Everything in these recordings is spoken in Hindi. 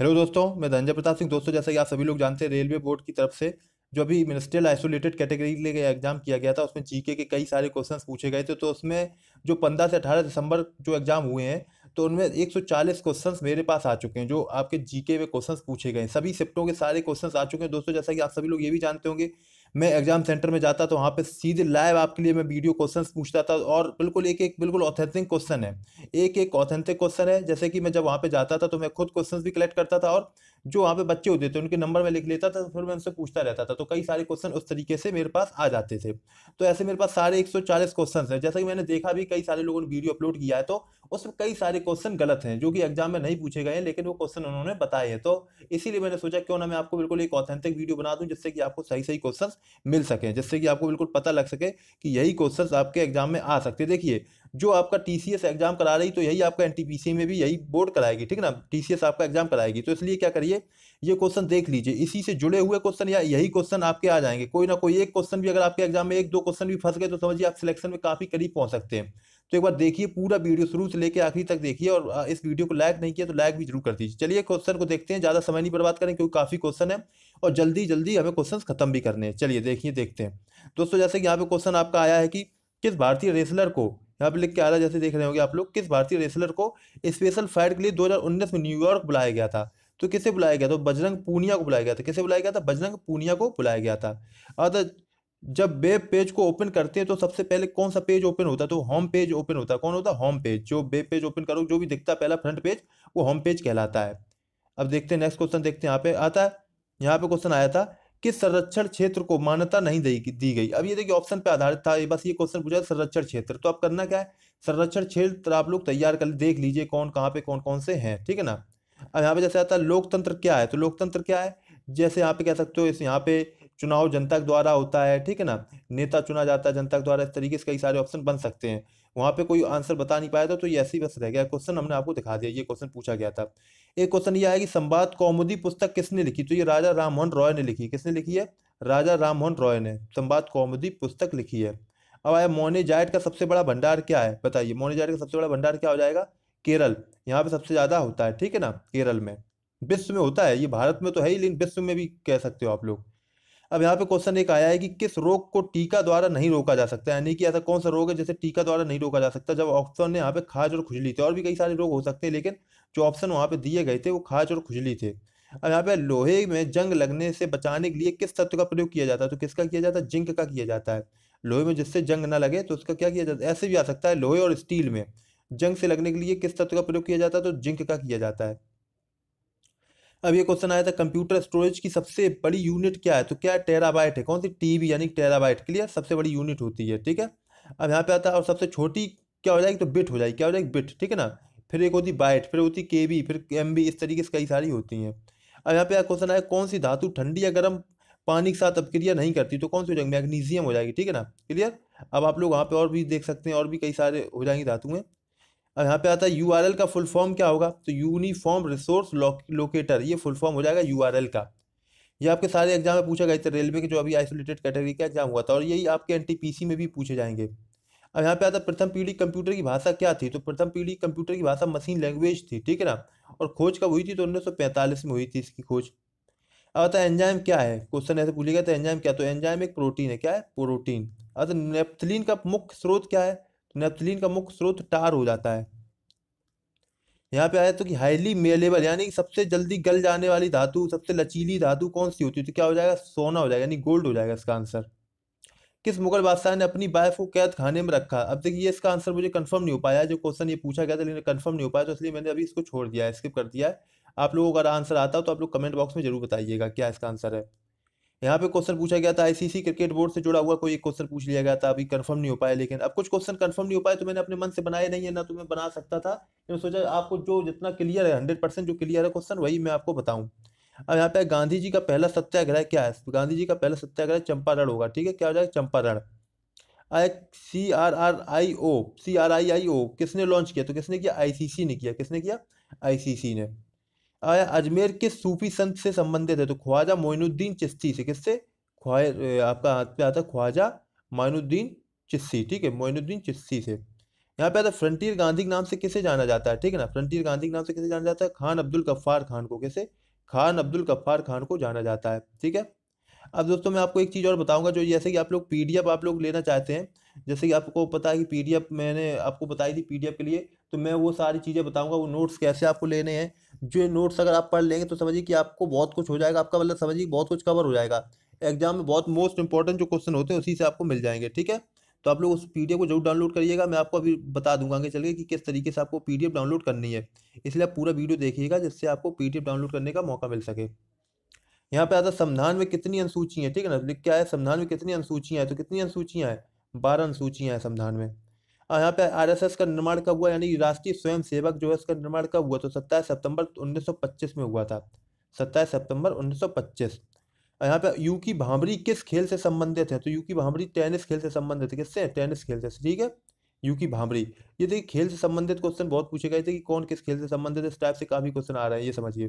हेलो दोस्तों मैं धनजय प्रताप सिंह दोस्तों जैसा कि आप सभी लोग जानते हैं रेलवे बोर्ड की तरफ से जो अभी मिनिस्ट्रियल आइसोलेटेड कैटेगरी के लिए एग्जाम किया गया था उसमें जीके के कई सारे क्वेश्चंस पूछे गए थे तो उसमें जो पंद्रह से अठारह दिसंबर जो एग्जाम हुए हैं तो उनमें चालीस क्वेश्चंस मेरे पास आ चुके हैं जो आपके जीके में क्वेश्चंस पूछे गए हैं सभी शिफ्टों के सारे क्वेश्चंस आ चुके हैं दोस्तों जैसा कि आप सभी लोग ये भी जानते होंगे मैं एग्जाम सेंटर में जाता तो वहाँ पे सीधे लाइव आपके लिए मैं वीडियो क्वेश्चंस पूछता था और बिल्कुल एक एक बिल्कुल ऑथेंटिक क्वेश्चन है एक एक ऑथेंटिक क्वेश्चन है जैसे कि मैं जब वहाँ पे जाता था तो मैं खुद क्वेश्चंस भी कलेक्ट करता था और जो वहाँ पे बच्चे होते थे उनके नंबर मैं लिख लेता था फिर मैं उनसे पूछता रहता था तो कई सारे क्वेश्चन उस तरीके से मेरे पास आ जाते थे तो ऐसे मेरे पास सारे 140 क्वेश्चन हैं जैसा कि मैंने देखा भी कई सारे लोगों ने वीडियो अपलोड किया है तो उसमें कई सारे क्वेश्चन गलत हैं जो कि एग्जाम में नहीं पूछे गए हैं लेकिन वो क्वेश्चन उन्होंने बताए हैं तो इसीलिए मैंने सोचा क्यों ना मैं आपको बिल्कुल एक ऑथेंटिक वीडियो बना दूँ जिससे कि आपको सही सही क्वेश्चन मिल सकें जिससे कि आपको बिल्कुल पता लग सके कि यही क्वेश्चन आपके एग्जाम में आ सकते देखिए जो आपका टी सी एस एग्ज़ाम करा रही तो यही आपका एन टी पी सी में भी यही बोर्ड कराएगी ठीक ना टी सी एस आपका एग्ज़ाम कराएगी तो इसलिए क्या करिए ये क्वेश्चन देख लीजिए इसी से जुड़े हुए क्वेश्चन या यही क्वेश्चन आपके आ जाएंगे कोई ना कोई एक क्वेश्चन भी अगर आपके एग्जाम में एक दो क्वेश्चन भी फंस गए तो समझिए आप सिलेक्शन में काफ़ी करीब पहुँच सकते हैं तो एक बार देखिए पूरा वीडियो शुरू से लेकर आखिरी तक देखिए और इस वीडियो को लाइक नहीं किया तो लाइक भी जरूर कर दीजिए चलिए क्वेश्चन को देखते हैं ज़्यादा समय नहीं बर्बाद करें क्योंकि काफ़ी क्वेश्चन है और जल्दी जल्दी हमें क्वेश्चन खत्म भी करने हैं चलिए देखिए देखते हैं दोस्तों जैसे कि यहाँ पे क्वेश्चन आपका आया है कि किस भारतीय रेसलर को यहाँ पे लिख के आ रहा है जैसे देख रहे होंगे आप लोग किस भारतीय रेसलर को स्पेशल फाइट के लिए 2019 में न्यूयॉर्क बुलाया गया था तो किसे बुलाया गया था तो बजरंग पूनिया को बुलाया गया था किसे बुलाया गया था बजरंग पूनिया को बुलाया गया था अदर जब वेब पेज को ओपन करते हैं तो सबसे पहले कौन सा पेज ओपन होता है तो होम पेज ओपन होता है कौन होता है होम पेज जो वेब पेज ओपन करो जो भी दिखता है पहला फ्रंट पेज वो होम पेज कहलाता है अब देखते हैं नेक्स्ट क्वेश्चन देखते हैं यहाँ पे आता है यहाँ पे क्वेश्चन आया था कि संरक्षण क्षेत्र को मान्यता नहीं दी गई अब ये देखिए ऑप्शन पे आधारित था बस ये क्वेश्चन पूछा संरक्षण क्षेत्र तो अब करना क्या है संरक्षण क्षेत्र आप लोग तैयार कर देख लीजिए कौन कहाँ पे कौन कौन से हैं ठीक है ना अब यहाँ पे जैसे आता है लोकतंत्र क्या है तो लोकतंत्र क्या है जैसे यहाँ पे कह सकते हो इस यहाँ पे चुनाव जनता के द्वारा होता है ठीक है ना नेता चुना जाता है जनता के द्वारा इस तरीके से कई सारे ऑप्शन बन सकते हैं वहाँ पे कोई आंसर बता नहीं पाया था तो ये ऐसे ही बस रह गया क्वेश्चन हमने आपको दिखा दिया ये क्वेश्चन पूछा गया था एक क्वेश्चन ये आएगी संवाद कौमुदी पुस्तक किसने लिखी तो ये राजा राम मोहन रॉय ने लिखी किसने लिखी है राजा राम मोहन रॉय ने संवाद कौमुदी पुस्तक लिखी है अब आया मोनेजाइट का सबसे बड़ा भंडार क्या है बताइए जाट का सबसे बड़ा भंडार क्या हो जाएगा केरल यहाँ पे सबसे ज़्यादा होता है ठीक है ना केरल में विश्व में होता है ये भारत में तो है ही लेकिन विश्व में भी कह सकते हो आप लोग अब यहाँ पे क्वेश्चन एक आया है कि किस रोग को टीका द्वारा नहीं रोका जा सकता यानी कि ऐसा कौन सा रोग है जैसे टीका द्वारा नहीं रोका जा सकता जब ऑप्शन ने यहाँ पे खाज और खुजली थी और भी कई सारे रोग हो सकते हैं लेकिन जो ऑप्शन वहाँ पे दिए गए थे वो खाज और खुजली थे अब यहाँ पे लोहे में जंग लगने से बचाने के लिए किस तत्व का प्रयोग किया जाता है तो किसका किया जाता है जिंक का किया जाता है लोहे में जिससे जंग ना लगे तो उसका क्या किया जाता है ऐसे भी आ सकता है लोहे और स्टील में जंग से लगने के लिए किस तत्व का प्रयोग किया जाता है तो जिंक का किया जाता है अब ये क्वेश्चन आया था कंप्यूटर स्टोरेज की सबसे बड़ी यूनिट क्या है तो क्या है टेराबाइट है कौन सी टीबी यानी टेराबाइट क्लियर सबसे बड़ी यूनिट होती है ठीक है अब यहाँ पे आता है और सबसे छोटी क्या हो जाएगी तो बिट हो जाएगी क्या हो जाएगी बिट ठीक है ना फिर एक होती बाइट फिर होती के बी फिर एम बी इस तरीके से कई सारी होती हैं अब यहाँ पे क्वेश्चन आया कौन सी धातु ठंडी या गर्म पानी के साथ अपक्रिया नहीं करती तो कौन सी हो जाएगी मैग्नीजियम हो जाएगी ठीक है ना क्लियर अब आप लोग वहाँ पे और भी देख सकते हैं और भी कई सारे हो जाएंगे धातुएँ अब यहाँ पे आता है यू का फुल फॉर्म क्या होगा तो यूनिफॉर्म रिसोर्स लोकेटर ये फुल फॉर्म हो जाएगा यू का ये आपके सारे एग्जाम में पूछा गया था रेलवे के जो अभी आइसोलेटेड कैटेगरी का एग्जाम हुआ था और यही आपके एन में भी पूछे जाएंगे अब यहाँ पे आता प्रथम पीढ़ी कंप्यूटर की भाषा क्या थी तो प्रथम पीढ़ी कंप्यूटर की भाषा मशीन लैंग्वेज थी ठीक है ना और खोज कब हुई थी तो उन्नीस में हुई थी इसकी खोज अब आता एंजाइम क्या है क्वेश्चन ऐसे पूछेगा तो एंजाइम क्या तो एंजाइम एक प्रोटीन है क्या है प्रोटीन अतः नेप्थलिन का मुख्य स्रोत क्या है नैप्थलीन का मुख्य स्रोत टार हो जाता है यहाँ पे आया तो कि हाईली मेलेबल यानी कि सबसे जल्दी गल जाने वाली धातु सबसे लचीली धातु कौन सी होती है तो क्या हो जाएगा सोना हो जाएगा यानी गोल्ड हो जाएगा इसका आंसर किस मुगल बादशाह ने अपनी वाइफ को कैद खाने में रखा अब देखिए इसका आंसर मुझे कंफर्म नहीं हो पाया जो क्वेश्चन ये पूछा गया था लेकिन कंफर्म नहीं हो पाया तो इसलिए मैंने अभी इसको छोड़ दिया है स्किप कर दिया है आप लोगों का आंसर आता हो तो आप लोग कमेंट बॉक्स में जरूर बताइएगा क्या इसका आंसर है यहाँ पे क्वेश्चन पूछा गया था आईसीसी क्रिकेट बोर्ड से जुड़ा हुआ कोई एक क्वेश्चन पूछ लिया गया था अभी कंफर्म नहीं हो पाया लेकिन अब कुछ क्वेश्चन कंफर्म नहीं हो पाए तो मैंने अपने मन से बनाए नहीं है ना तो मैं बना सकता था मैं सोचा आपको जो जितना क्लियर है हंड्रेड परसेंट जो क्लियर है क्वेश्चन वही मैं आपको बताऊँ अब यहाँ पे गांधी जी का पहला सत्याग्रह क्या है तो गांधी जी का पहला सत्याग्रह चंपारण होगा ठीक है क्या हो जाएगा Champaran C R R I O C R I I O किसने लॉन्च किया तो किसने किया आईसीसी ने किया किसने किया आईसीसी ने अजमेर के सूफी संत से संबंधित है तो ख्वाजा मोइनुद्दीन चिश्ती से किससे ख्वाए आपका हाथ पे आता ख्वाजा मोइनुद्दीन चिश्ती ठीक है मोइनुद्दीन चिश्ती से यहाँ पे आता है फ्रंटियर गांधी के नाम से किसे जाना जाता है ठीक है ना फ्रंटियर गांधी के नाम से किसे जाना जाता है खान अब्दुल गफ्फार खान को कैसे खान अब्दुल गफ्फार खान को जाना जाता है ठीक है अब दोस्तों मैं आपको एक चीज़ और बताऊंगा जो जैसे कि आप लोग पीडीएफ आप लोग लेना चाहते हैं जैसे कि आपको पता है कि पीडीएफ मैंने आपको बताई थी पीडीएफ के लिए तो मैं वो सारी चीज़ें बताऊंगा वो नोट्स कैसे आपको लेने हैं जो नोट्स अगर आप पढ़ लेंगे तो समझिए कि आपको बहुत कुछ हो जाएगा आपका मतलब समझिए बहुत कुछ कवर हो जाएगा एग्जाम में बहुत मोस्ट इंपॉर्टेंट जो क्वेश्चन होते हैं उसी से आपको मिल जाएंगे ठीक है तो आप लोग उस पी को जरूर डाउनलोड करिएगा मैं आपको अभी बता दूंगा आगे चल के कि किस तरीके से आपको पी डाउनलोड करनी है इसलिए आप पूरा वीडियो देखिएगा जिससे आपको पी डाउनलोड करने का मौका मिल सके यहाँ पे आता संविधान में कितनी अनुसूचियाँ है ठीक है ना लिख क्या है संविधान में कितनी अनुसूचियाँ हैं तो कितनी अनुसूचियाँ हैं बारह अनुसूचियाँ हैं संविधान में और यहाँ पे आरएसएस का निर्माण कब हुआ यानी राष्ट्रीय स्वयं सेवक जो है उसका निर्माण कब हुआ तो सत्ताईस सितंबर 1925 में हुआ था सत्ताईस सितंबर 1925 और यहाँ पे यू की भांबरी किस खेल से संबंधित है तो यू की भांबरी टेनिस खेल से संबंधित है किससे टेनिस खेल से ठीक है यू की भांबरी ये देखिए खेल से संबंधित क्वेश्चन बहुत पूछे गए थे कि कौन किस खेल से संबंधित इस टाइप से काफ़ी क्वेश्चन आ रहे हैं ये समझिए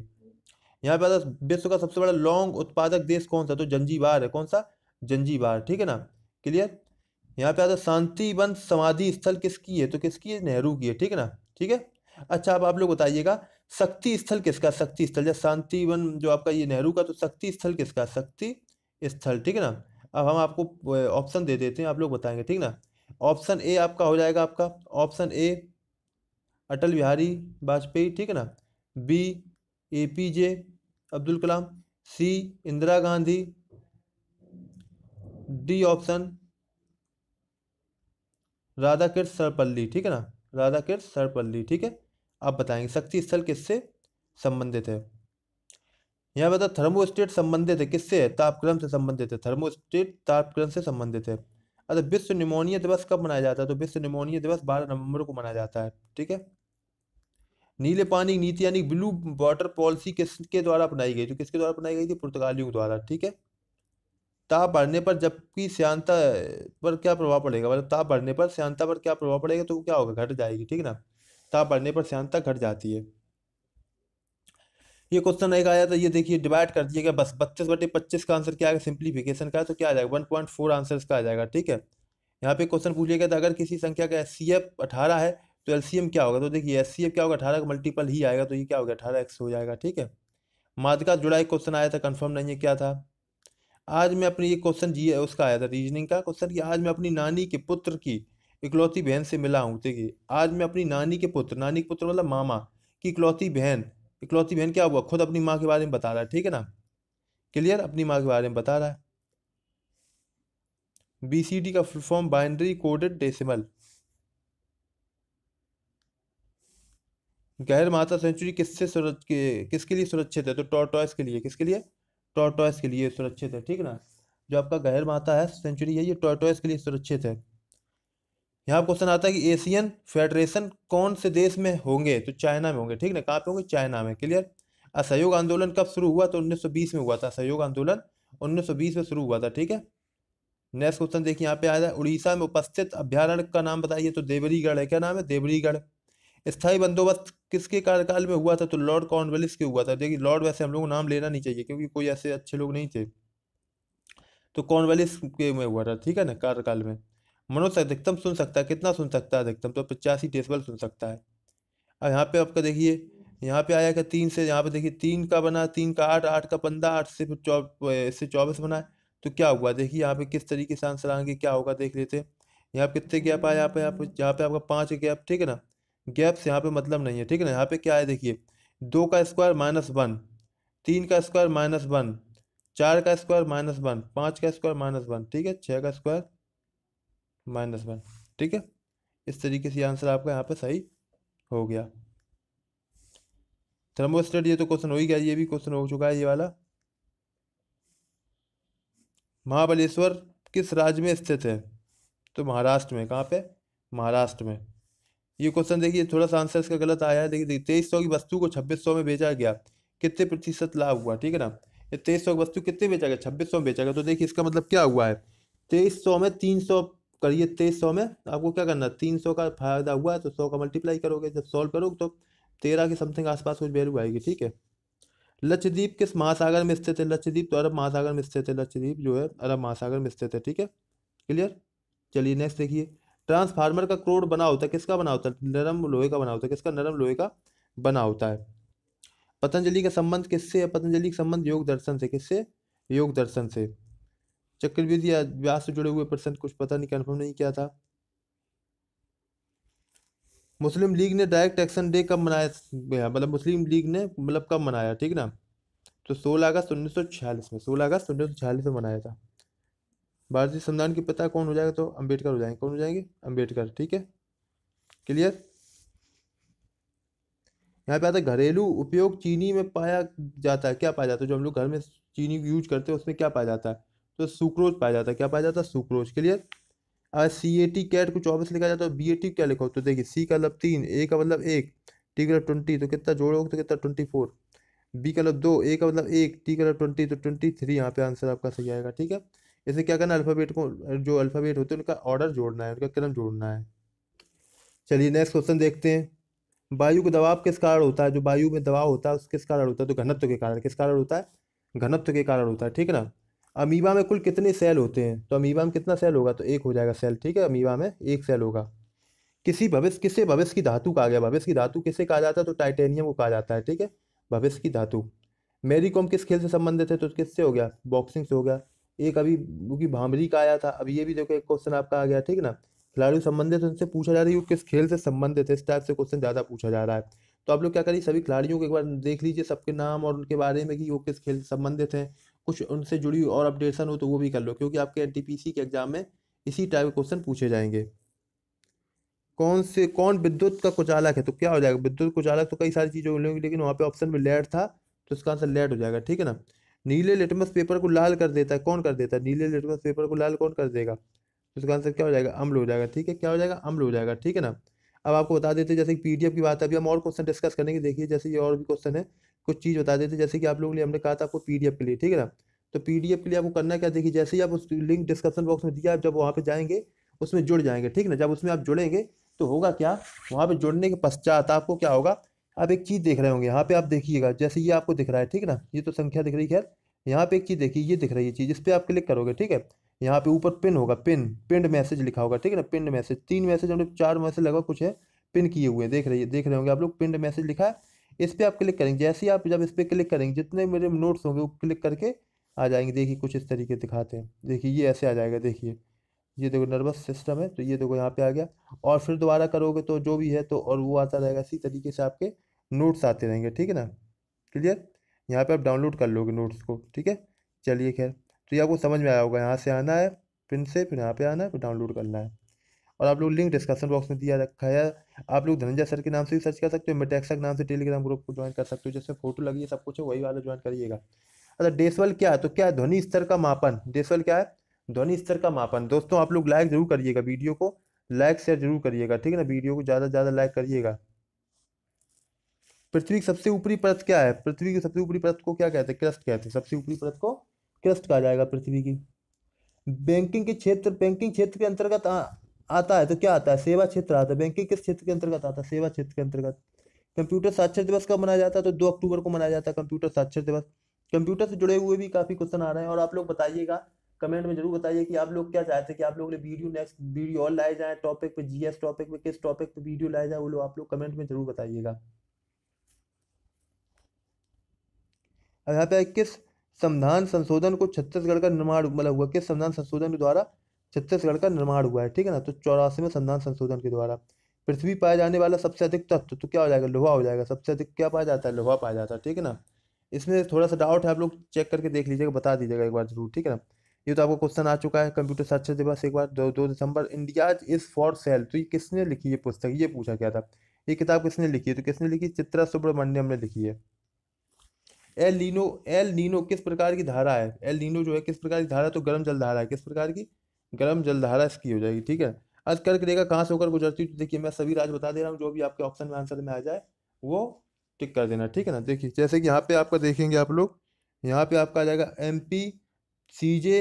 यहाँ पे आता विश्व का सबसे बड़ा लौंग उत्पादक देश कौन सा तो जंजीबार है कौन सा जंजीबार ठीक है ना क्लियर यहाँ पे आता है शांतिवन समाधि स्थल किसकी है तो किसकी है नेहरू की है ठीक है ना ठीक है अच्छा अब आप लोग बताइएगा शक्ति स्थल किसका शक्ति स्थल या शांतिवन जो आपका ये नेहरू का तो शक्ति स्थल किसका शक्ति स्थल ठीक है ना अब हम आपको ऑप्शन दे देते हैं आप लोग बताएंगे ठीक ना ऑप्शन ए आपका हो जाएगा आपका ऑप्शन ए अटल बिहारी वाजपेयी ठीक है ना B A P J Abdul Kalam C Indira Gandhi D option Radha Krishna Sarvepalli ठीक है ना राधा कृष्ण सरपल्ली ठीक है आप बताएंगे शक्ति स्थल किससे संबंधित है यहाँ बता थर्मोस्टेट संबंधित है किससे है तापक्रम से संबंधित है थर्मोस्टेट तापक्रम से संबंधित है अच्छा विश्व निमोनिया दिवस कब मनाया जाता है तो विश्व निमोनिया दिवस बारह नवंबर को मनाया जाता है ठीक है नीले पानी नीति यानी ब्लू वाटर पॉलिसी किसके द्वारा अपनाई गई थी किसके द्वारा अपनाई गई थी पुर्तगालियों के द्वारा ठीक है ताप बढ़ने पर जबकि श्यांता पर क्या प्रभाव पड़ेगा मतलब ताप बढ़ने पर श्यांता पर क्या प्रभाव पड़ेगा तो क्या होगा घट जाएगी ठीक है ना ताप बढ़ने पर श्यांता घट जाती है ये क्वेश्चन एक आया था ये देखिए डिवाइड कर दिया गया बस बत्तीस बटे पच्चीस का आंसर क्या आएगा सिंप्लीफिकेशन का तो क्या आ जाएगा वन पॉइंट फोर आंसर इसका आ जाएगा ठीक है यहाँ पे क्वेश्चन पूछिएगा था अगर किसी संख्या का एस सी एफ अठारह है तो एलसीएम क्या होगा तो देखिए एस क्या होगा अठारह का मल्टीपल ही आएगा तो ये क्या हो गया अठारह एक्स हो जाएगा ठीक है माध्यका जुड़ा एक क्वेश्चन आया था कन्फर्म नहीं है क्या था आज मैं अपनी ये क्वेश्चन जी उसका आया था रीजनिंग का क्वेश्चन कि आज मैं अपनी नानी के पुत्र की इकलौती बहन से मिला हूँ देखिए आज मैं अपनी नानी के पुत्र नानी के पुत्र मतलब मामा की इकलौती बहन इकलौती बहन क्या हुआ खुद अपनी माँ के बारे में बता रहा है ठीक है ना क्लियर अपनी माँ के बारे में बता रहा है बी सी डी का full form binary coded decimal गैर माता सेंचुरी किससे किसके लिए सुरक्षित है तो टॉर्टॉयस के लिए किसके लिए टॉर्टॉयस के लिए सुरक्षित है ठीक ना जो आपका गहर माता है सेंचुरी है ये टॉर्टॉयस के लिए सुरक्षित है यहाँ क्वेश्चन आता है कि एशियन फेडरेशन कौन से देश में होंगे तो चाइना में होंगे ठीक ना कहाँ पे होंगे चाइना में क्लियर असहयोग आंदोलन कब शुरू हुआ तो 1920 में हुआ था असहयोग आंदोलन 1920 में शुरू हुआ था ठीक है नेक्स्ट क्वेश्चन देखिए यहाँ पे आया है उड़ीसा में उपस्थित अभ्यारण्य का नाम बताइए तो देवरीगढ़ है क्या नाम है देवरीगढ़ स्थायी बंदोबस्त किसके कार्यकाल में हुआ था तो लॉर्ड कॉर्नवेलिस के हुआ था देखिए लॉर्ड वैसे हम लोग नाम लेना नहीं चाहिए क्योंकि कोई ऐसे अच्छे लोग नहीं थे तो कॉर्नवेलिस के में हुआ था ठीक है ना कार्यकाल में मनोज अधिकतम सुन सकता है कितना सुन सकता है अधिकतम तो पचासी डेसिबल सुन सकता है अब यहाँ पे आपका देखिए यहाँ पे आया क्या तीन से यहाँ पे देखिए तीन का बना तीन का आठ आठ का पंद्रह आठ से फिर से चौबीस बना तो क्या हुआ देखिए यहाँ पे किस तरीके से आंसर आएंगे क्या होगा देख लेते हैं यहाँ कितने गैप आया यहाँ पे यहाँ पे यहाँ पे आपका पाँच गैप ठीक है ना गैप्स यहाँ पे मतलब नहीं है ठीक है ना यहाँ पे क्या है देखिए दो का स्क्वायर माइनस वन तीन का स्क्वायर माइनस वन चार का स्क्वायर माइनस वन पाँच का स्क्वायर माइनस वन ठीक है छः का स्क्वायर माइनस वन ठीक है इस तरीके से आंसर आपका यहाँ पे सही हो गया थर्मोस्टेट ये तो क्वेश्चन हो ही गया ये भी क्वेश्चन हो चुका है ये वाला महाबलेश्वर किस राज्य में स्थित है तो महाराष्ट्र में कहाँ पे महाराष्ट्र में ये क्वेश्चन देखिए थोड़ा सा आंसर इसका गलत आया है देखिए देखिए तेईस सौ की वस्तु को छब्बीस सौ में बेचा गया कितने प्रतिशत लाभ हुआ ठीक है ना तेईस सौ की वस्तु कितने बेचा गया छब्बीस सौ में बेचा गया तो देखिए इसका मतलब क्या हुआ है तेईस सौ में तीन सौ करिए तेईस सौ में आपको क्या करना है तीन सौ का फायदा हुआ है तो सौ का मल्टीप्लाई करोगे जब सॉल्व करोगे तो तेरह के समथिंग आसपास कुछ वैल्यू आएगी ठीक है लक्षद्वीप किस महासागर में स्थित है लक्षद्वीप तो अरब महासागर में स्थित है लक्षद्वीप जो है अरब महासागर में स्थित है ठीक है क्लियर चलिए नेक्स्ट देखिए ट्रांसफार्मर का क्रोड बना होता है किसका बना होता है नरम लोहे का बना होता है किसका नरम लोहे का बना होता है पतंजलि का संबंध किससे है पतंजलि का संबंध योग दर्शन से किससे योग दर्शन से चक्रविधि या व्यास से जुड़े हुए प्रश्न कुछ पता नहीं कन्फर्म नहीं किया था मुस्लिम लीग ने डायरेक्ट एक्शन डे कब मनाया मतलब मुस्लिम लीग ने मतलब कब मनाया ठीक ना तो सोलह अगस्त उन्नीस सौ छियालीस में सोलह अगस्त उन्नीस सौ छियालीस में मनाया था भारतीय संविधान की पिता कौन हो जाएगा तो अंबेडकर हो जाएंगे कौन हो जाएंगे अंबेडकर ठीक है क्लियर यहाँ पे आता है घरेलू उपयोग चीनी में पाया जाता है क्या पाया जाता है जो हम लोग घर में चीनी यूज करते हैं उसमें क्या पाया जाता है तो सुक्रोज पाया जाता है क्या पाया जाता है सुक्रोज क्लियर अगर सी ए टी कैट को चौबीस लिखा जाता है बी ए टी क्या लिखा हो तो देखिए सी का मतलब तीन ए का मतलब एक टी का मतलब ट्वेंटी तो कितना जोड़ोगे तो कितना ट्वेंटी फोर बी का मतलब दो ए का मतलब एक टी का मतलब ट्वेंटी तो ट्वेंटी थ्री यहाँ पे आंसर आपका सही आएगा ठीक है इसे क्या करना अल्फ़ाबेट को जो अल्फ़ाबेट होते हैं उनका ऑर्डर जोड़ना है उनका क्रम जोड़ना है चलिए नेक्स्ट क्वेश्चन देखते हैं वायु का दबाव किस कारण होता है जो वायु में दबाव होता है उस किस कारण होता है तो घनत्व के कारण किस कारण होता है घनत्व के कारण होता है ठीक है ना अमीबा में कुल कितने सेल होते हैं तो अमीबा में कितना सेल होगा तो एक हो जाएगा सेल ठीक है अमीबा में एक सेल होगा किसी भविष्य किससे भविष्य की धातु कहा गया भविष्य की धातु किसे कहा जाता है तो टाइटेनियम को कहा जाता है ठीक है भविष्य की धातु मेरी कॉम किस खेल से संबंधित है तो किससे हो गया बॉक्सिंग से हो गया एक अभी क्योंकि भामरी का आया था अब ये भी देखो एक क्वेश्चन आपका आ गया ठीक ना खिलाड़ी संबंधित उनसे पूछा जा रहा है वो किस खेल से संबंधित है इस टाइप से क्वेश्चन ज़्यादा पूछा जा रहा है तो आप लोग क्या करिए सभी खिलाड़ियों को एक बार देख लीजिए सबके नाम और उनके बारे में कि वो किस खेल से संबंधित हैं कुछ उनसे जुड़ी और अपडेशन हो तो वो भी कर लो क्योंकि आपके एन के एग्जाम में इसी टाइप के क्वेश्चन पूछे जाएंगे कौन से कौन विद्युत का कुचालक है तो क्या हो जाएगा विद्युत कुचालक तो कई सारी चीज़ें लेकिन वहाँ पे ऑप्शन में लेट था तो इसका आंसर लेट हो जाएगा ठीक है ना नीले लिटमस पेपर को लाल कर देता है कौन कर देता है नीले लिटमस पेपर को लाल कौन कर देगा तो इसका आंसर क्या हो जाएगा अम्ल हो जाएगा ठीक है क्या हो जाएगा अम्ल हो जाएगा ठीक है ना अब आपको बता देते जैसे पी एफ की बात है अभी हम और क्वेश्चन डिस्कस करेंगे देखिए जैसे ये और भी क्वेश्चन है कुछ चीज़ बता देते जैसे कि आप लोगों के लिए हमने कहा था आपको एफ के लिए ठीक है ना तो एफ के लिए आपको करना क्या देखिए जैसे ही आप उस लिंक डिस्क्रिप्शन बॉक्स में दिया आप जब वहाँ पर जाएंगे उसमें जुड़ जाएंगे ठीक है ना जब उसमें आप जुड़ेंगे तो होगा क्या वहाँ पर जुड़ने के पश्चात आपको क्या होगा आप एक चीज़ देख रहे होंगे यहाँ पे आप देखिएगा जैसे ये आपको दिख रहा है ठीक ना ये तो संख्या दिख रही है खैर यहाँ पे एक चीज़ देखिए ये दिख रही है चीज़ इस पर आप क्लिक करोगे ठीक है यहाँ पे ऊपर पिन होगा पिन पिंड मैसेज लिखा होगा ठीक है ना पिंड मैसेज तीन मैसेज लोग चार मैसेज लगा कुछ है पिन किए हुए देख रही है देख रहे होंगे आप लोग पिंड मैसेज लिखा है इस पर आप क्लिक करेंगे जैसे ही आप जब इस पर क्लिक करेंगे जितने मेरे नोट्स होंगे वो क्लिक करके आ जाएंगे देखिए कुछ इस तरीके दिखाते हैं देखिए ये ऐसे आ जाएगा देखिए ये देखो नर्वस सिस्टम है तो ये देखो यहाँ पे आ गया और फिर दोबारा करोगे तो जो भी है तो और वो आता रहेगा इसी तरीके से आपके नोट्स आते रहेंगे ठीक है ना क्लियर यहाँ पे आप डाउनलोड कर लोगे नोट्स को ठीक है चलिए खैर तो ये आपको समझ में आया होगा यहाँ से आना है पिन से फिर यहाँ पर आना है फिर डाउनलोड करना है और आप लोग लिंक डिस्क्रिप्शन बॉक्स में दिया रखा है आप लोग धनंजय सर के नाम से भी सर्च कर सकते हो मिटेक्सा के नाम से टेलीग्राम ग्रुप को ज्वाइन कर सकते हो जिसमें फोटो लगी है सब कुछ है वही वाला ज्वाइन करिएगा अच्छा डेसवल क्या है तो क्या है ध्वनि स्तर का मापन डेसवल क्या है ध्वनि स्तर का मापन दोस्तों आप लोग लाइक जरूर करिएगा वीडियो को लाइक शेयर जरूर करिएगा ठीक है ना वीडियो को ज़्यादा से ज़्यादा लाइक करिएगा पृथ्वी की सबसे ऊपरी परत क्या है पृथ्वी की सबसे ऊपरी परत को क्या कहते हैं क्रस्ट कहते हैं सबसे ऊपरी परत को क्रस्ट कहा जाएगा पृथ्वी की बैंकिंग के क्षेत्र बैंकिंग क्षेत्र के अंतर्गत आता है तो क्या आता है सेवा क्षेत्र आता है बैंकिंग किस क्षेत्र के अंतर्गत आता है सेवा क्षेत्र के अंतर्गत कंप्यूटर साक्षर दिवस कब मनाया जाता है तो दो अक्टूबर को मनाया जाता है कंप्यूटर साक्षर दिवस कंप्यूटर से जुड़े हुए भी काफ़ी क्वेश्चन आ रहे हैं और आप लोग बताइएगा कमेंट में जरूर बताइए कि आप लोग क्या चाहते हैं कि आप लोग वीडियो नेक्स्ट वीडियो और लाए जाए टॉपिक पे जीएस टॉपिक पे किस टॉपिक पे वीडियो लाए जाए वो लोग आप लोग कमेंट में जरूर बताइएगा अब यहाँ पे किस संविधान संशोधन को छत्तीसगढ़ का निर्माण मतलब हुआ किस संविधान संशोधन के द्वारा छत्तीसगढ़ का निर्माण हुआ है ठीक है ना तो चौरासीवें संविधान संशोधन के द्वारा पृथ्वी पाया जाने वाला सबसे अधिक तत्व तो क्या हो जाएगा लोहा हो जाएगा सबसे अधिक क्या पाया जाता है लोहा पाया जाता है ठीक है ना इसमें थोड़ा सा डाउट है आप लोग चेक करके देख लीजिएगा बता दीजिएगा एक बार जरूर ठीक है ना ये तो आपको क्वेश्चन आ चुका है कंप्यूटर साक्षर दिवस एक बार दो दो दिसंबर इंडियाज इज़ फॉर सेल तो ये किसने लिखी है पुस्तक ये पूछा गया था ये किताब किसने लिखी है तो किसने लिखी चित्रा सुब्रमण्यम ने लिखी है एल लीनो एल लीनो किस प्रकार की धारा है एल लीनो जो है किस प्रकार की धारा तो गर्म जल धारा है किस प्रकार की गर्म जल धारा इसकी हो जाएगी ठीक है आज कर्क रेखा कहाँ से होकर गुजरती है देखिए मैं सभी राज बता दे रहा हूँ जो भी आपके ऑप्शन में आंसर में आ जाए वो टिक कर देना ठीक है ना देखिए जैसे कि यहाँ पे आपका देखेंगे आप लोग यहाँ पे आपका आ जाएगा एम पी सीजे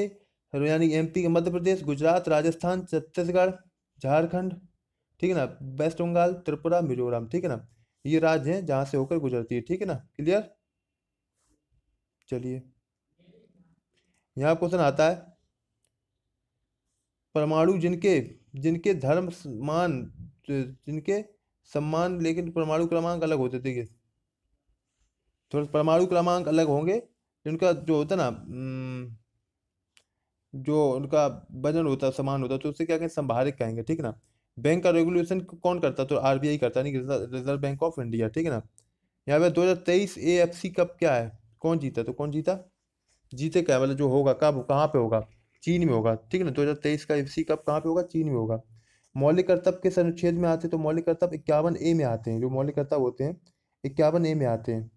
यानी एमपी मध्य प्रदेश गुजरात राजस्थान छत्तीसगढ़ झारखंड ठीक है ना वेस्ट बंगाल त्रिपुरा मिजोरम ठीक है ना ये राज्य हैं जहाँ से होकर गुजरती है ठीक है ना क्लियर चलिए यहाँ क्वेश्चन आता है परमाणु जिनके जिनके धर्म मान जिनके सम्मान लेकिन परमाणु क्रमांक अलग होते थे थोड़ा परमाणु क्रमांक अलग होंगे जिनका जो होता ना जो उनका वजन होता है सामान होता है तो उसे क्या कहेंगे संभारिक कहेंगे ठीक ना बैंक का रेगुलेशन कौन करता तो आर करता है नहीं रिजर्व बैंक ऑफ इंडिया ठीक है ना यहाँ पे दो हज़ार तेईस ए एफ सी कप क्या है कौन जीता तो कौन जीता जीते क्या मतलब जो होगा कब कहाँ पे होगा चीन में होगा ठीक है ना दो हज़ार तेईस का एफ सी कप कहाँ पे होगा चीन में होगा मौलिक कर्तव्य किस अनुच्छेद में आते हैं तो मौलिक कर्तव्य इक्यावन ए में आते हैं जो मौलिक कर्तव्य होते हैं इक्यावन ए में आते हैं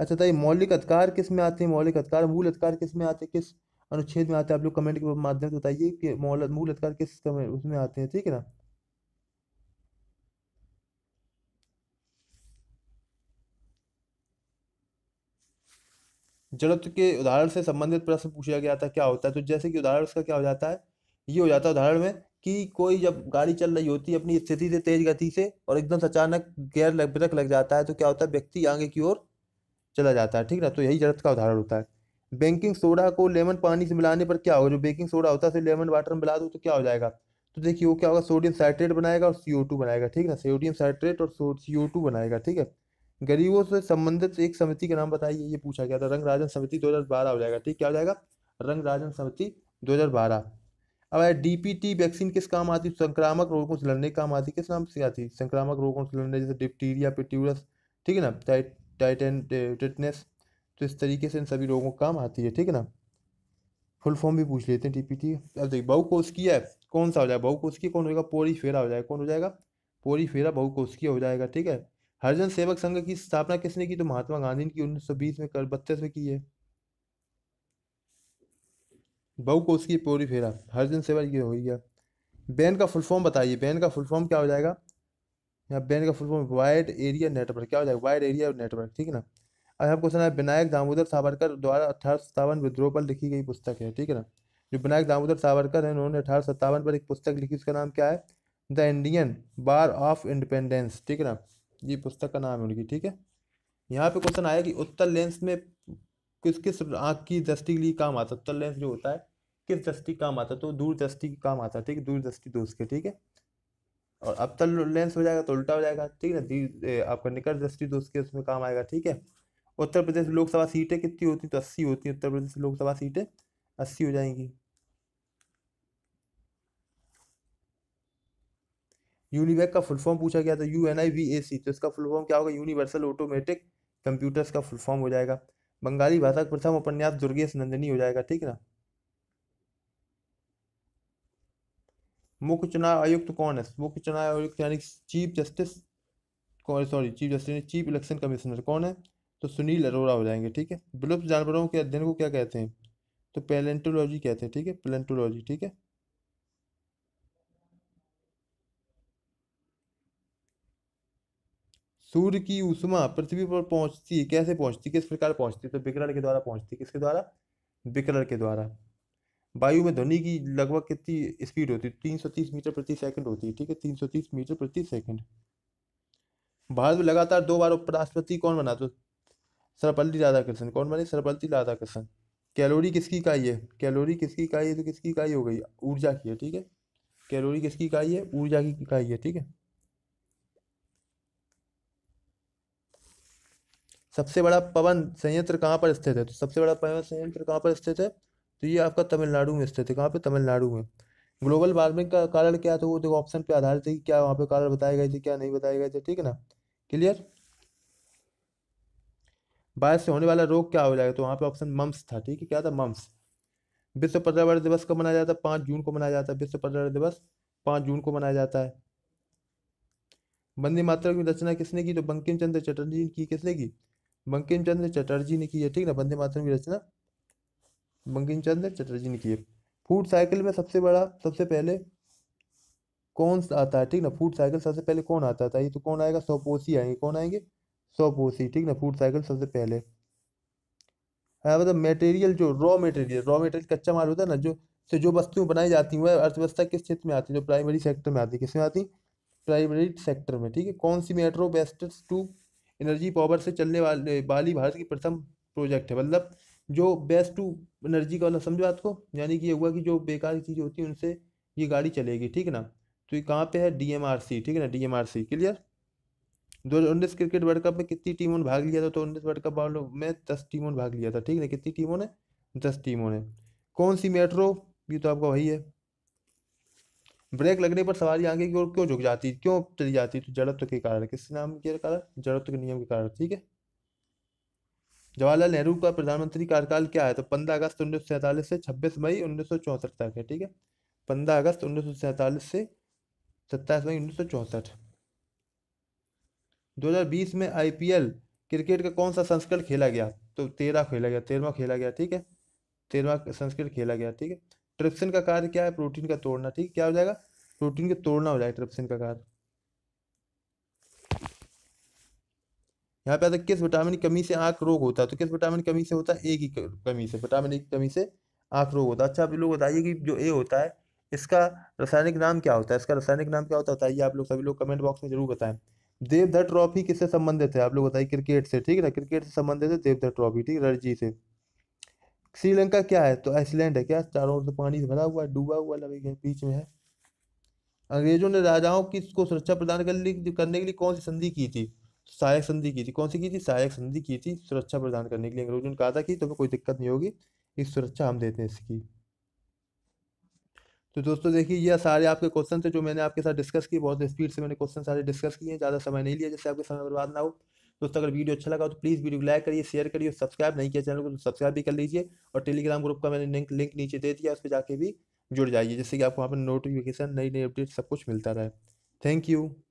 अच्छा तो ये मौलिक अधिकार किस में आते हैं मौलिक अधिकार मूल अधिकार किस में आते हैं किस अनुच्छेद में आते हैं आप लोग कमेंट के माध्यम से बताइए कि मूल अधिकार किस उसमें आते हैं ठीक है ना जड़त्व के उदाहरण से संबंधित प्रश्न पूछा गया था क्या होता है तो जैसे कि उदाहरण उसका क्या हो जाता है ये हो जाता है उदाहरण में कि कोई जब गाड़ी चल रही होती है अपनी स्थिति से तेज गति से और एकदम से अचानक गैर लग लग जाता है तो क्या होता है व्यक्ति आगे की ओर चला जाता है ठीक ना तो यही जड़त का उदाहरण होता है बेकिंग सोडा को लेमन पानी से मिलाने पर क्या होगा जो बेकिंग सोडा होता है उसे लेमन वाटर में मिला दो तो क्या हो जाएगा तो देखिए वो क्या होगा सोडियम साइट्रेट बनाएगा और सीओ टू बनाएगा ठीक है सोडियम साइट्रेट और सीओ टू बनाएगा ठीक है गरीबों से संबंधित एक समिति का नाम बताइए ये पूछा गया था रंग राजन समिति 2012 हो जाएगा ठीक क्या हो जाएगा रंग राजन समिति 2012 अब है डीपीटी वैक्सीन किस काम आती है संक्रामक रोगों से लड़ने काम आती है किस नाम से आती संक्रामक रोगों से लड़ने जैसे डिप्टीरिया पिट्यूरस ठीक है ना टाइटन टिटनेस तो इस तरीके से इन सभी लोगों को काम आती है ठीक है ना फुल फॉर्म भी पूछ लेते हैं टीपीटी अब देखिए बहु कोश किया है कौन सा हो जाएगा बहु कोश की कौन होगा पोरी फेरा हो जाएगा कौन हो जाएगा पोरी फेरा बहु कोश किया हो जाएगा ठीक है हरिजन सेवक संघ की स्थापना किसने की तो महात्मा गांधी ने की उन्नीस सौ बीस में कर बत्तीस में की है बहु कोश की पोरी फेरा हरिजन सेवक ये हो गया बैन का फुल फॉर्म बताइए बैन का फुल फॉर्म क्या हो जाएगा यहाँ बैन का full form wide area network क्या हो जाएगा वाइड एरिया नेटवर्क ठीक है ना अब क्वेश्चन है विनायक दामोदर सावरकर द्वारा अठारह सत्तावन विद्रोह पर लिखी गई पुस्तक है ठीक है ना जो विनायक दामोदर सावरकर हैं उन्होंने अठारह सत्तावन पर एक पुस्तक लिखी उसका नाम क्या है the Indian war of independence ठीक है ना ये पुस्तक का नाम है उनकी ठीक है यहाँ पे क्वेश्चन आया कि उत्तर लेंस में किस किस आँख की दृष्टि के लिए काम आता है उत्तर लेंस जो होता है किस दृष्टि काम आता है तो दूर दृष्टि काम आता है ठीक है दूर दृष्टि दोष के ठीक है और अब तल तो लेंस हो जाएगा तो उल्टा हो जाएगा ठीक है ना आपका निकट दृष्टि दोष के उसमें काम आएगा ठीक है उत्तर प्रदेश लोकसभा सीटें कितनी होती तो अस्सी होती उत्तर प्रदेश लोकसभा सीटें अस्सी हो जाएंगी यूनिवैक का फुल फॉर्म पूछा गया था U N I V A C तो इसका फुल फॉर्म क्या होगा यूनिवर्सल ऑटोमेटिक कंप्यूटर्स का फुल फॉर्म हो जाएगा बंगाली भाषा का प्रथम उपन्यास दुर्गेश नंदिनी हो जाएगा ठीक ना मुख्य चुनाव आयुक्त तो कौन है मुख्य चुनाव आयुक्त यानी chief justice sorry chief justice chief election commissioner कौन है तो सुनील अरोरा हो जाएंगे ठीक है विलुप्त जानवरों के अध्ययन को क्या कहते हैं तो पेलेंटोलॉजी कहते हैं ठीक है पेलेंटोलॉजी ठीक है सूर्य की उष्मा पृथ्वी पर पहुंचती है कैसे पहुंचती किस प्रकार पहुंचती तो विकरण के द्वारा पहुंचती किसके द्वारा विकरण के द्वारा वायु में ध्वनि की लगभग कितनी स्पीड होती है तीन सौ तीस मीटर प्रति सेकंड होती है ठीक है तीन सौ तीस मीटर प्रति सेकंड भारत में लगातार दो बार उपराष्ट्रपति कौन बना तो सर्वपल्ली राधाकृष्ण कौन बनी सर्वपल्ली राधाकृष्ण कैलोरी किसकी इकाई है कैलोरी किसकी इकाई है तो किसकी इकाई हो गई ऊर्जा की है ठीक है कैलोरी किसकी इकाई है ऊर्जा की इकाई है ठीक है सबसे बड़ा पवन संयंत्र कहाँ पर स्थित है तो सबसे बड़ा पवन संयंत्र कहाँ पर स्थित है तो ये आपका तमिलनाडु में स्थित है कहाँ पे तमिलनाडु में ग्लोबल वार्मिंग का कारण क्या था तो वो देखो ऑप्शन पे आधारित है कि क्या वहाँ पे कारण बताए गए थे क्या नहीं बताए गए थे ठीक है ना क्लियर बारिश से होने वाला रोग क्या हो जाएगा तो वहाँ पे ऑप्शन मम्स था ठीक है क्या था मम्स विश्व पर्यावरण दिवस कब मनाया जाता है पाँच जून को मनाया जाता है विश्व पर्यावरण दिवस पाँच जून को मनाया जाता है बंदी मातरम की रचना किसने की तो बंकिम चंद्र चटर्जी ने की किसने की बंकिम चंद्र चटर्जी ने की है ठीक ना बंदी मातरम की रचना बंकिम चंद्र चटर्जी ने की है फूड साइकिल में सबसे बड़ा सबसे पहले कौन आता है ठीक ना फूड साइकिल सबसे पहले कौन आता था तो ये तो कौन आएगा सोपोसी आएंगे कौन आएंगे सौ पोसी ठीक ना फूड साइकिल सबसे पहले हाँ मतलब मटेरियल जो रॉ मटेरियल रॉ मटेरियल कच्चा माल होता है ना जो से जो वस्तुएं बनाई जाती हैं वह अर्थव्यवस्था किस क्षेत्र में आती है जो प्राइमरी सेक्टर में आती है किस में आती प्राइमरी सेक्टर में ठीक है कौन सी मेट्रो बेस्टर्स टू एनर्जी पावर से चलने वाले बाली भारत की प्रथम प्रोजेक्ट है मतलब जो बेस्ट टू एनर्जी का मतलब समझो आपको यानी कि ये हुआ कि जो बेकार चीज़ें होती हैं उनसे ये गाड़ी चलेगी ठीक है ना तो ये कहाँ पे है डी एम आर सी ठीक है ना D M R C clear दो हज़ार उन्नीस क्रिकेट वर्ल्ड कप में कितनी टीमों ने भाग लिया था तो उन्नीस वर्ल्ड कप में दस टीमों ने भाग लिया था ठीक है कितनी टीमों ने दस टीमों ने कौन सी मेट्रो ये तो आपका वही है ब्रेक लगने पर सवारी आगे की ओर क्यों झुक जाती क्यों चली जाती तो जड़त्व के कारण किस नाम के कारण जड़त्व के नियम के कारण ठीक है जवाहरलाल नेहरू का प्रधानमंत्री कार्यकाल क्या है तो पंद्रह अगस्त उन्नीस से छब्बीस मई उन्नीस तक है ठीक है पंद्रह अगस्त उन्नीस से सत्ताईस मई उन्नीस 2020 में आईपीएल क्रिकेट का कौन सा संस्करण खेला गया तो तेरह खेला गया तेरहवा खेला गया ठीक है तेरहवा संस्करण खेला गया ठीक है ट्रिप्सिन का कार्य क्या है प्रोटीन का तोड़ना ठीक क्या हो जाएगा प्रोटीन का तोड़ना हो जाएगा ट्रिप्सिन का कार्य यहाँ पे आता है किस विटामिन की कमी से आंख रोग होता है तो किस विटामिन की कमी से होता है ए की कमी से विटामिन ए की कमी से आंख रोग होता है अच्छा आप लोग बताइए कि जो ए होता है इसका रासायनिक नाम क्या होता है इसका रासायनिक नाम क्या होता है बताइए आप लोग सभी लोग कमेंट बॉक्स में जरूर बताएं देवधर ट्रॉफी किससे संबंधित है आप लोग बताइए क्रिकेट से ठीक है ना क्रिकेट से संबंधित है देवधर ट्रॉफी ठीक है रणजी से श्रीलंका क्या है तो आइसलैंड है क्या चारों ओर से पानी से भरा हुआ है डूबा हुआ गए बीच में है अंग्रेजों ने राजाओं की को सुरक्षा प्रदान करने के लिए कौन सी संधि की थी सहायक संधि की थी कौन सी की थी सहायक संधि की थी सुरक्षा प्रदान करने के लिए अंग्रेजों ने कहा था कि तुम्हें कोई दिक्कत नहीं होगी इस सुरक्षा हम देते हैं इसकी तो दोस्तों देखिए ये सारे आपके क्वेश्चन थे जो मैंने आपके साथ डिस्कस किए बहुत स्पीड से मैंने क्वेश्चन सारे डिस्कस किए हैं ज़्यादा समय नहीं लिया जैसे आपके समय बर्बाद ना हो दोस्तों अगर वीडियो अच्छा लगा तो प्लीज़ वीडियो लाइक करिए शेयर करिए सब्सक्राइब नहीं किया चैनल को तो सब्सक्राइब भी कर लीजिए और टेलीग्राम ग्रुप का मैंने लिंक लिंक नीचे दे दिया उस पर जाके भी जुड़ जाइए जिससे कि आपको वहाँ पर नोटिफिकेशन नई नई अपडेट सब कुछ मिलता रहे थैंक यू